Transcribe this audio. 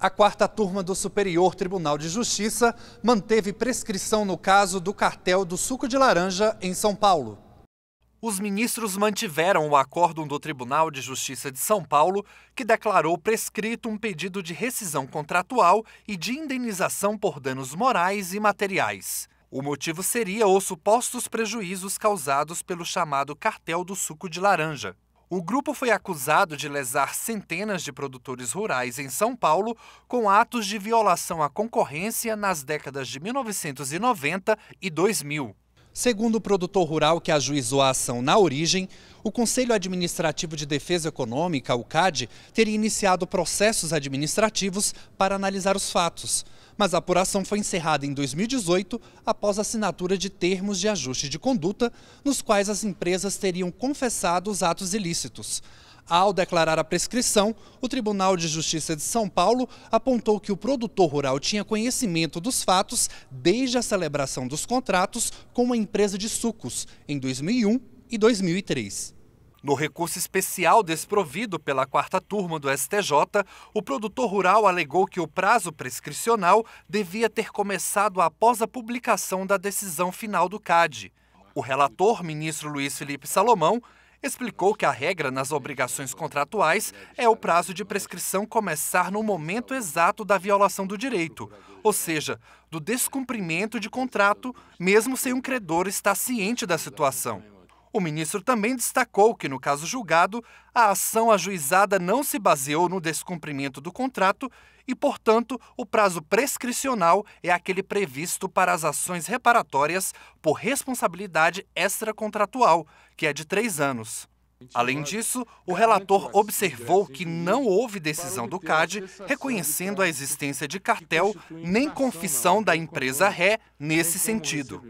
A quarta turma do Superior Tribunal de Justiça manteve prescrição no caso do cartel do suco de laranja em São Paulo. Os ministros mantiveram o acórdão do Tribunal de Justiça de São Paulo, que declarou prescrito um pedido de rescisão contratual e de indenização por danos morais e materiais. O motivo seria os supostos prejuízos causados pelo chamado cartel do suco de laranja. O grupo foi acusado de lesar centenas de produtores rurais em São Paulo com atos de violação à concorrência nas décadas de 1990 e 2000. Segundo o produtor rural que ajuizou a ação na origem, o Conselho Administrativo de Defesa Econômica, o CAD, teria iniciado processos administrativos para analisar os fatos. Mas a apuração foi encerrada em 2018 após a assinatura de termos de ajuste de conduta, nos quais as empresas teriam confessado os atos ilícitos. Ao declarar a prescrição, o Tribunal de Justiça de São Paulo apontou que o produtor rural tinha conhecimento dos fatos desde a celebração dos contratos com uma empresa de sucos em 2001 e 2003. No recurso especial desprovido pela quarta turma do STJ, o produtor rural alegou que o prazo prescricional devia ter começado após a publicação da decisão final do CAD. O relator, ministro Luiz Felipe Salomão, explicou que a regra nas obrigações contratuais é o prazo de prescrição começar no momento exato da violação do direito, ou seja, do descumprimento de contrato, mesmo sem um credor estar ciente da situação. O ministro também destacou que, no caso julgado, a ação ajuizada não se baseou no descumprimento do contrato e, portanto, o prazo prescricional é aquele previsto para as ações reparatórias por responsabilidade extracontratual, que é de três anos. Além disso, o relator observou que não houve decisão do CAD reconhecendo a existência de cartel nem confissão da empresa ré nesse sentido.